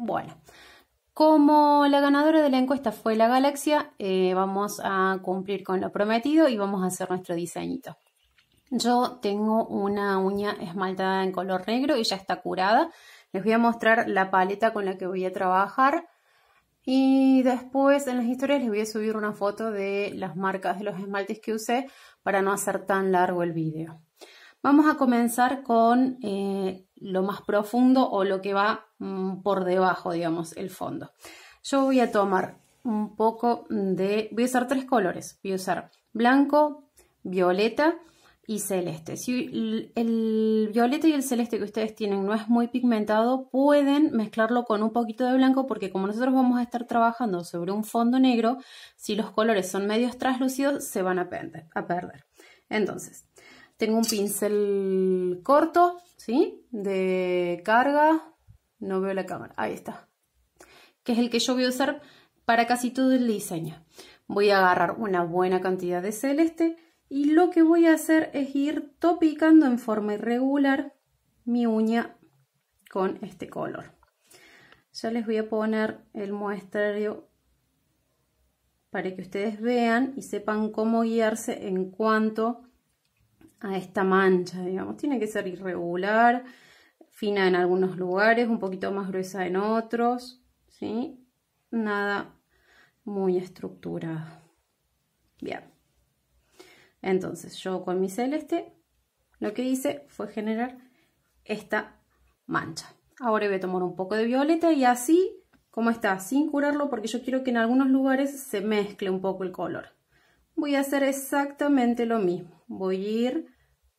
Bueno, como la ganadora de la encuesta fue la galaxia, eh, vamos a cumplir con lo prometido y vamos a hacer nuestro diseñito. Yo tengo una uña esmaltada en color negro y ya está curada. Les voy a mostrar la paleta con la que voy a trabajar. Y después en las historias les voy a subir una foto de las marcas de los esmaltes que usé para no hacer tan largo el video. Vamos a comenzar con eh, lo más profundo o lo que va mm, por debajo, digamos, el fondo. Yo voy a tomar un poco de... Voy a usar tres colores. Voy a usar blanco, violeta y celeste. Si el, violeta y el celeste que ustedes tienen no es muy pigmentado, pueden mezclarlo con un poquito de blanco porque como nosotros vamos a estar trabajando sobre un fondo negro, si los colores son medios translúcidos se van A perder. Entonces, tengo un pincel corto, ¿sí? De carga. No veo la cámara. Ahí está. Que es el que yo voy a usar para casi todo el diseño. Voy a agarrar una buena cantidad de celeste y lo que voy a hacer es ir topicando en forma irregular mi uña con este color. Ya les voy a poner el muestrario para que ustedes vean y sepan cómo guiarse en cuanto a esta mancha, digamos. Tiene que ser irregular, fina en algunos lugares, un poquito más gruesa en otros, ¿sí? Nada muy estructurado. Bien. Entonces yo con mi celeste lo que hice fue generar esta mancha. Ahora voy a tomar un poco de violeta y así como está, sin curarlo porque yo quiero que en algunos lugares se mezcle un poco el color. Voy a hacer exactamente lo mismo voy a ir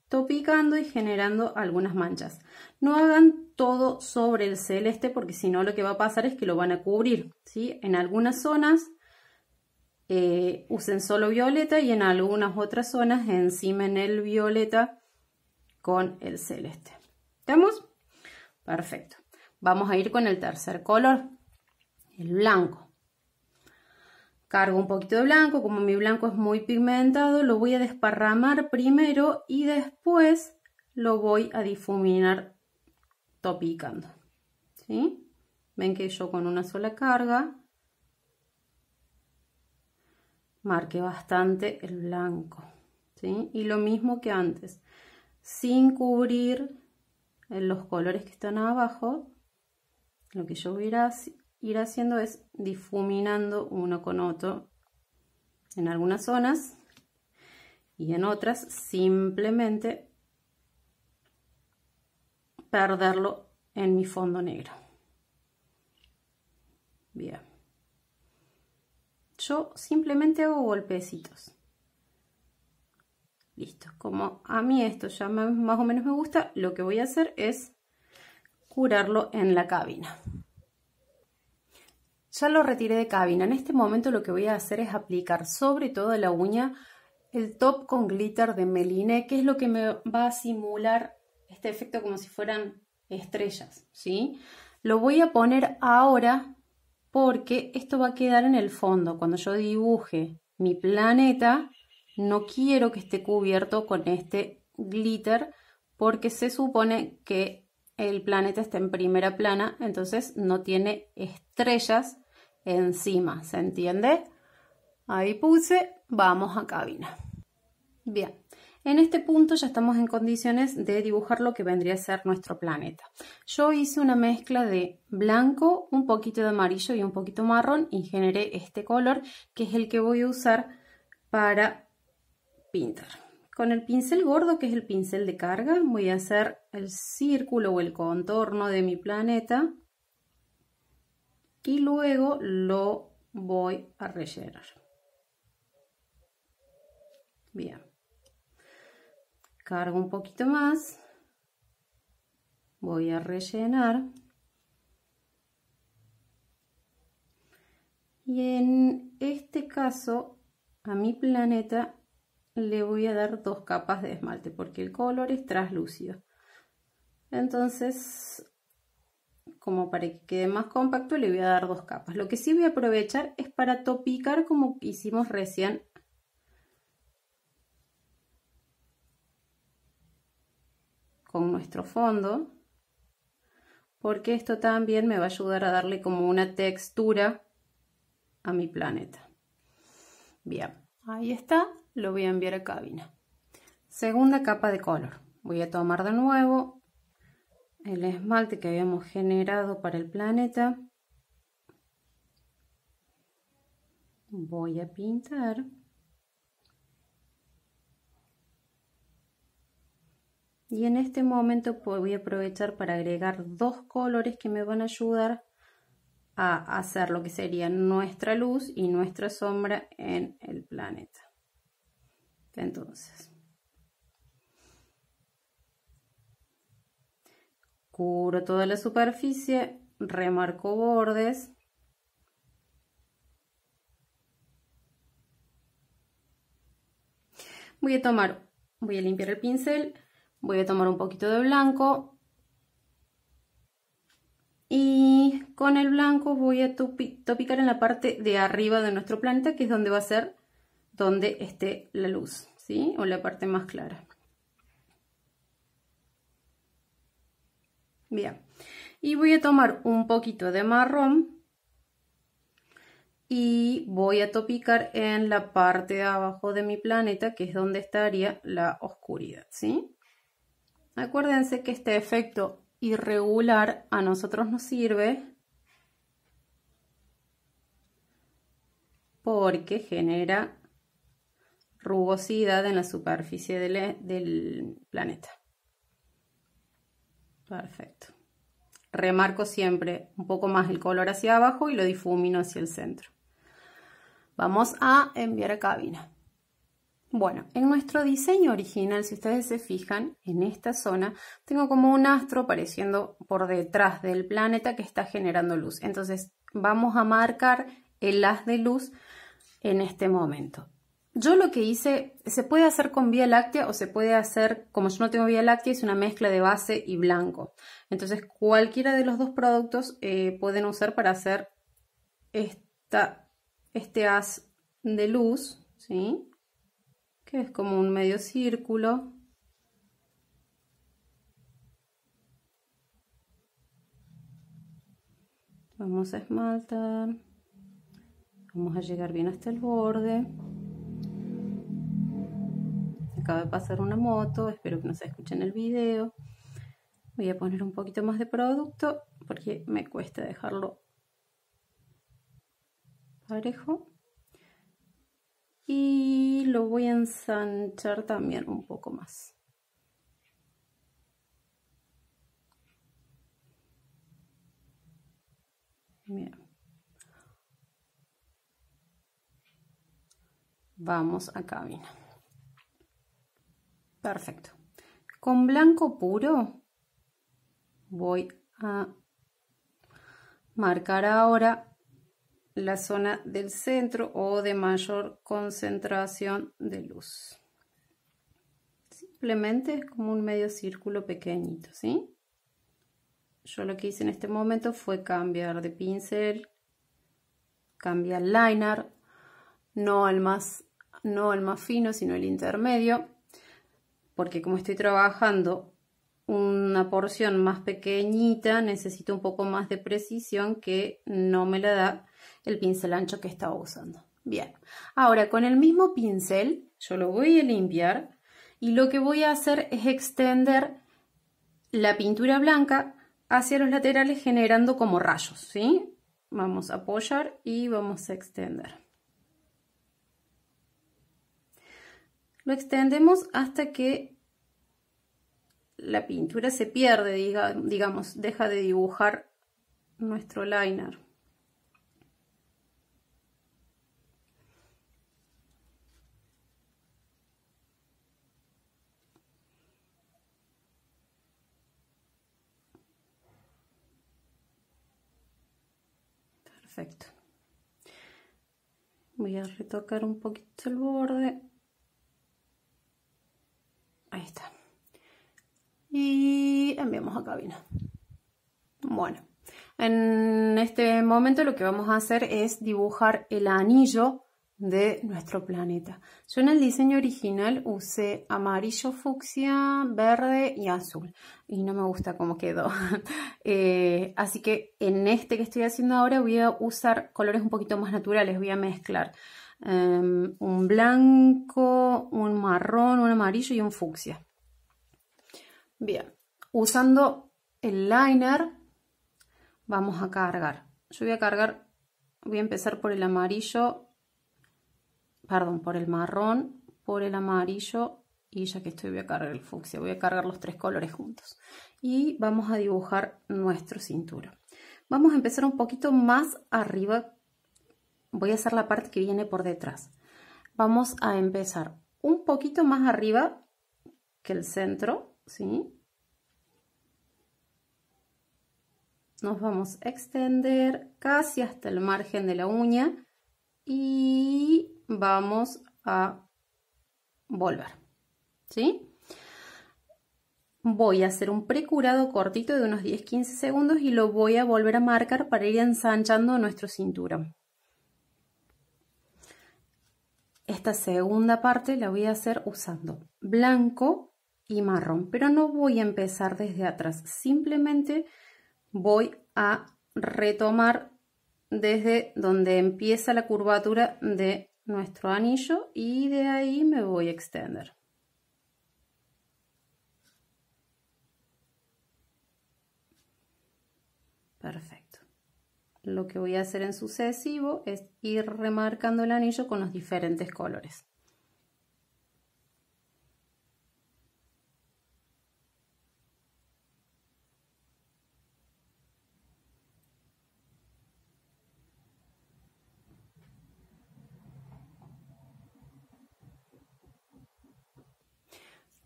topicando y generando algunas manchas. No hagan todo sobre el celeste porque si no lo que va a pasar es que lo van a cubrir. ¿sí? En algunas zonas eh, usen solo violeta y en algunas otras zonas encimen el violeta con el celeste. ¿Estamos? Perfecto. Vamos a ir con el tercer color, el blanco. Cargo un poquito de blanco, como mi blanco es muy pigmentado, lo voy a desparramar primero y después lo voy a difuminar topicando. ¿sí? Ven que yo con una sola carga marqué bastante el blanco. ¿sí? Y lo mismo que antes, sin cubrir los colores que están abajo, lo que yo voy a ir haciendo es difuminando uno con otro en algunas zonas y en otras simplemente perderlo en mi fondo negro. Bien. Yo simplemente hago golpecitos. Listo. Como a mí esto ya más o menos me gusta, lo que voy a hacer es curarlo en la cabina. Ya lo retiré de cabina. En este momento lo que voy a hacer es aplicar sobre toda la uña el top con glitter de Meline, que es lo que me va a simular este efecto como si fueran estrellas, ¿sí? Lo voy a poner ahora porque esto va a quedar en el fondo. Cuando yo dibuje mi planeta, no quiero que esté cubierto con este glitter porque se supone que el planeta está en primera plana, entonces no tiene estrellas encima, ¿se entiende? Ahí puse, vamos a cabina. Bien, en este punto ya estamos en condiciones de dibujar lo que vendría a ser nuestro planeta. Yo hice una mezcla de blanco, un poquito de amarillo y un poquito marrón y generé este color que es el que voy a usar para pintar. Con el pincel gordo, que es el pincel de carga, voy a hacer el círculo o el contorno de mi planeta y luego lo voy a rellenar. Bien. Cargo un poquito más. Voy a rellenar. Y en este caso, a mi planeta le voy a dar dos capas de esmalte porque el color es traslúcido Entonces, como para que quede más compacto, le voy a dar dos capas. Lo que sí voy a aprovechar es para topicar como hicimos recién. con nuestro fondo porque esto también me va a ayudar a darle como una textura a mi planeta bien ahí está lo voy a enviar a cabina. Segunda capa de color. Voy a tomar de nuevo el esmalte que habíamos generado para el planeta. Voy a pintar. Y en este momento voy a aprovechar para agregar dos colores que me van a ayudar a hacer lo que sería nuestra luz y nuestra sombra en el planeta. Entonces, cubro toda la superficie, remarco bordes. Voy a tomar, voy a limpiar el pincel, voy a tomar un poquito de blanco, y con el blanco voy a topicar en la parte de arriba de nuestro planeta que es donde va a ser donde esté la luz, ¿sí? O la parte más clara. Bien. Y voy a tomar un poquito de marrón y voy a topicar en la parte de abajo de mi planeta, que es donde estaría la oscuridad, ¿sí? Acuérdense que este efecto irregular a nosotros nos sirve porque genera rugosidad en la superficie e, del, planeta. Perfecto. Remarco siempre un poco más el color hacia abajo y lo difumino hacia el centro. Vamos a enviar a cabina. Bueno, en nuestro diseño original, si ustedes se fijan, en esta zona tengo como un astro apareciendo por detrás del planeta que está generando luz. Entonces vamos a marcar el haz de luz en este momento. Yo lo que hice, se puede hacer con vía láctea o se puede hacer, como yo no tengo vía láctea, es una mezcla de base y blanco. Entonces cualquiera de los dos productos eh, pueden usar para hacer esta, este haz de luz, ¿sí? que es como un medio círculo. Vamos a esmaltar. Vamos a llegar bien hasta el borde acaba de pasar una moto, espero que no se escuche en el video. Voy a poner un poquito más de producto porque me cuesta dejarlo parejo. Y lo voy a ensanchar también un poco más. Vamos a cabina. Perfecto. Con blanco puro voy a marcar ahora la zona del centro o de mayor concentración de luz. Simplemente como un medio círculo pequeñito, ¿sí? Yo lo que hice en este momento fue cambiar de pincel, cambiar liner, no al más, no al más fino, sino el intermedio porque como estoy trabajando una porción más pequeñita, necesito un poco más de precisión que no me la da el pincel ancho que estaba usando. Bien, ahora con el mismo pincel yo lo voy a limpiar y lo que voy a hacer es extender la pintura blanca hacia los laterales generando como rayos, ¿sí? Vamos a apoyar y vamos a extender. lo extendemos hasta que la pintura se pierde, digamos, deja de dibujar nuestro liner. Perfecto. Voy a retocar un poquito el borde. y enviamos a cabina. Bueno, en este momento lo que vamos a hacer es dibujar el anillo de nuestro planeta. Yo en el diseño original usé amarillo, fucsia, verde y azul y no me gusta cómo quedó. Eh, así que en este que estoy haciendo ahora voy a usar colores un poquito más naturales, voy a mezclar em, un blanco, un marrón, un amarillo y un fucsia. Bien, usando el liner vamos a cargar. Yo voy a cargar, voy a empezar por el amarillo, perdón, por el marrón, por el amarillo y ya que estoy voy a cargar el fucsia, voy a cargar los tres colores juntos. Y vamos a dibujar nuestro cintura. Vamos a empezar un poquito más arriba, voy a hacer la parte que viene por detrás. Vamos a empezar un poquito más arriba que el centro, ¿sí? Nos vamos a extender casi hasta el margen de la uña y vamos a volver, ¿sí? Voy a hacer un precurado cortito de unos 10-15 segundos y lo voy a volver a marcar para ir ensanchando nuestro cinturón. Esta segunda parte la voy a hacer usando blanco y marrón. Pero no voy a empezar desde atrás, simplemente voy a retomar desde donde empieza la curvatura de nuestro anillo y de ahí me voy a extender. Perfecto. Lo que voy a hacer en sucesivo es ir remarcando el anillo con los diferentes colores.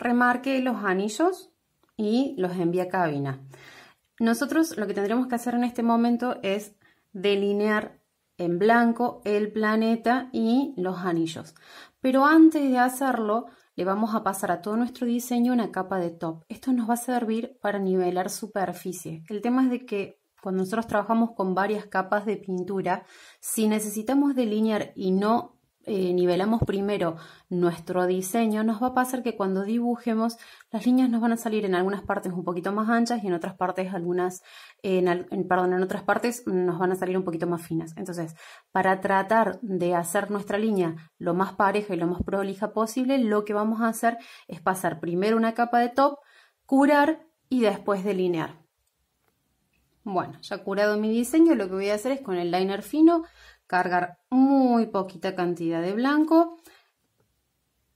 remarque los anillos y los envía a cabina. Nosotros lo que tendremos que hacer en este momento es delinear en blanco el planeta y los anillos. Pero antes de hacerlo, le vamos a pasar a todo nuestro diseño una capa de top. Esto nos va a servir para nivelar superficie. El tema es de que cuando nosotros trabajamos con varias capas de pintura, si necesitamos delinear y no eh, nivelamos primero nuestro diseño, nos va a pasar que cuando dibujemos las líneas nos van a salir en algunas partes un poquito más anchas y en otras partes algunas, perdón, en otras partes nos van a salir un poquito más finas. Entonces, para tratar de hacer nuestra línea lo más pareja y lo más prolija posible, lo que vamos a hacer es pasar primero una capa de top, curar y después delinear. Bueno, ya curado mi diseño, lo que voy a hacer es con el liner fino cargar muy poquita cantidad de blanco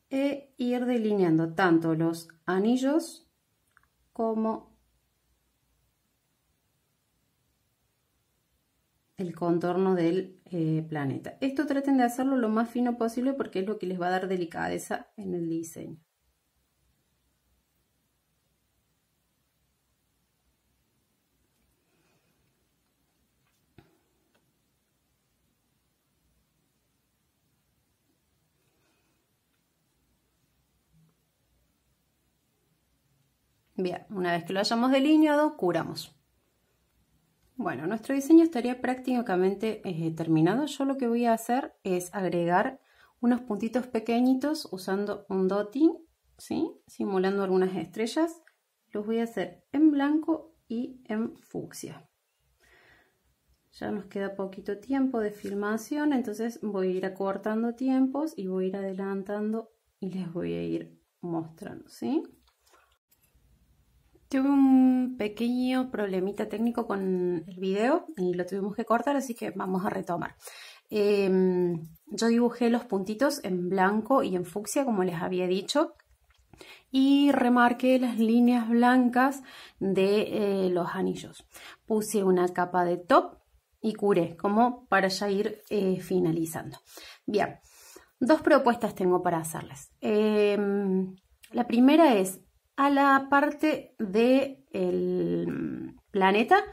e ir delineando tanto los anillos como el contorno del eh, planeta. Esto traten de hacerlo lo más fino posible porque es lo que les va a dar delicadeza en el diseño. Bien, una vez que lo hayamos delineado, curamos. Bueno, nuestro diseño estaría prácticamente eh, terminado. Yo lo que voy a hacer es agregar unos puntitos pequeñitos usando un dotting, ¿sí? simulando algunas estrellas. Los voy a hacer en blanco y en fucsia. Ya nos queda poquito tiempo de filmación, entonces voy a ir acortando tiempos y voy a ir adelantando y les voy a ir mostrando, ¿sí? Tuve un pequeño problemita técnico con el video y lo tuvimos que cortar, así que vamos a retomar. Em, yo dibujé los puntitos en blanco y en fucsia, como les había dicho, y remarqué las líneas blancas de eh, los anillos. Puse una capa de top y curé, como para ya ir eh, finalizando. Bien, dos propuestas tengo para hacerles. Em, la primera es a la parte del el planeta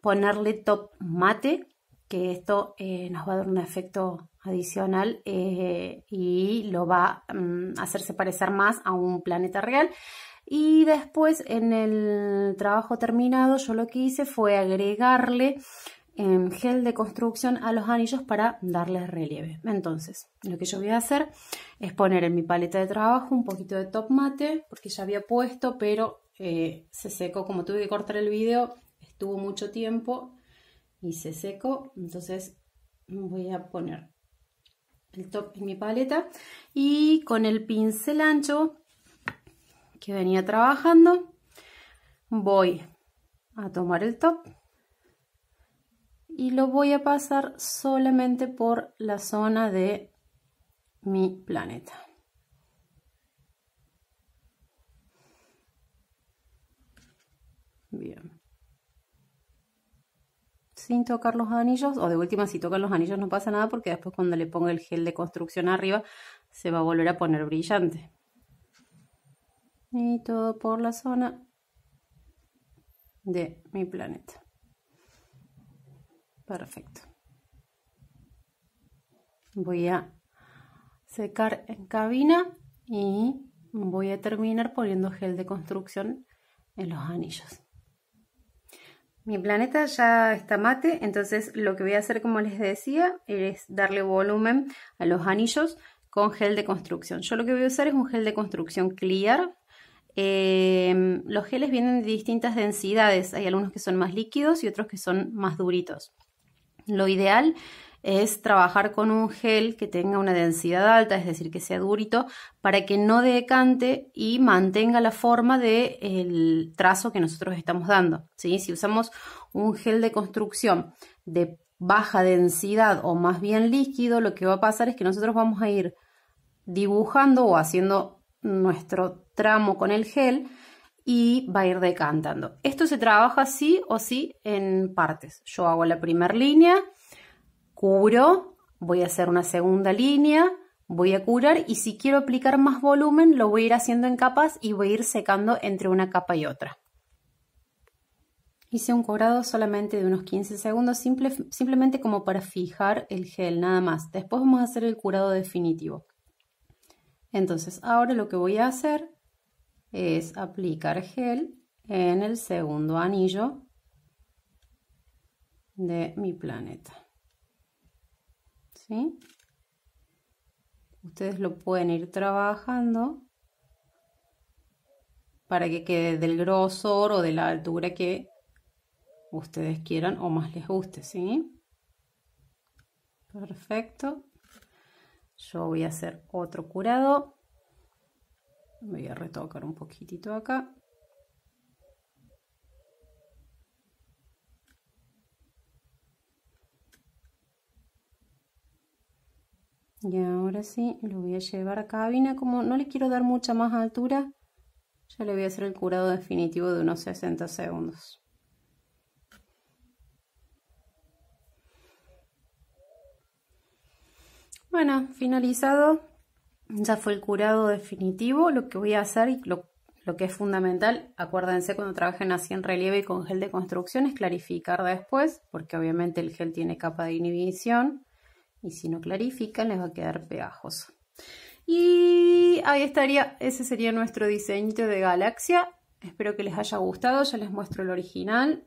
ponerle top mate, que esto eh, nos va a dar un efecto adicional eh, y lo va mm, a hacerse parecer más a un planeta real. Y después en el trabajo terminado yo lo que hice fue agregarle Em, gel de construcción a los anillos para darles relieve. Entonces, lo que yo voy a hacer es poner en mi paleta de trabajo un poquito de top mate, porque ya había puesto, pero eh, se secó, como tuve que cortar el video, estuvo mucho tiempo y se secó, entonces voy a poner el top en mi paleta y con el pincel ancho que venía trabajando voy a tomar el top y lo voy a pasar solamente por la zona de mi planeta. Bien. Sin tocar los anillos, o de última si tocan los anillos no pasa nada porque después cuando le ponga el gel de construcción arriba se va a volver a poner brillante. Y todo por la zona de mi planeta. Perfecto. Voy a secar en cabina y voy a terminar poniendo gel de construcción en los anillos. Mi planeta ya está mate, entonces lo que voy a hacer, como les decía, es darle volumen a los anillos con gel de construcción. Yo lo que voy a usar es un gel de construcción clear. Em, los geles vienen de distintas densidades, hay algunos que son más líquidos y otros que son más duritos. Lo ideal es trabajar con un gel que tenga una densidad alta, es decir, que sea durito, para que no decante y mantenga la forma del el trazo que nosotros estamos dando. Si usamos un gel de construcción de baja densidad o más bien líquido, lo que va a pasar es que nosotros vamos a ir dibujando o haciendo nuestro tramo con el gel y va a ir decantando. Esto se trabaja sí o sí en partes. Yo hago la primera línea, cubro, voy a hacer una segunda línea, voy a curar y si quiero aplicar más volumen lo voy a ir haciendo en capas y voy a ir secando entre una capa y otra. Hice un cobrado solamente de unos 15 segundos, simplemente como para fijar el gel, nada más. Después vamos a hacer el curado definitivo. Entonces, ahora lo que voy a hacer es aplicar gel en el segundo anillo de mi planeta. ¿Sí? Ustedes lo pueden ir trabajando para que quede del grosor o de la altura que ustedes quieran o más les guste, ¿sí? Perfecto. Yo voy a hacer otro curado voy a retocar un poquitito acá y ahora sí lo voy a llevar a cabina como no le quiero dar mucha más altura ya le voy a hacer el curado definitivo de unos 60 segundos Bueno, finalizado, ya fue el curado definitivo, lo que voy a hacer y lo, que es fundamental, acuérdense cuando trabajen así en relieve y con gel de construcción, es clarificar después, porque obviamente el gel tiene capa de inhibición y si no clarifican les va a quedar pegajoso. Y ahí estaría, ese sería nuestro diseñito de galaxia. Espero que les haya gustado, ya les muestro el original.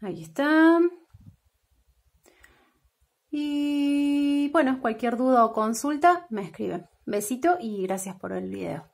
Ahí está. Y bueno, cualquier duda o consulta me escriben. Besito y gracias por el video.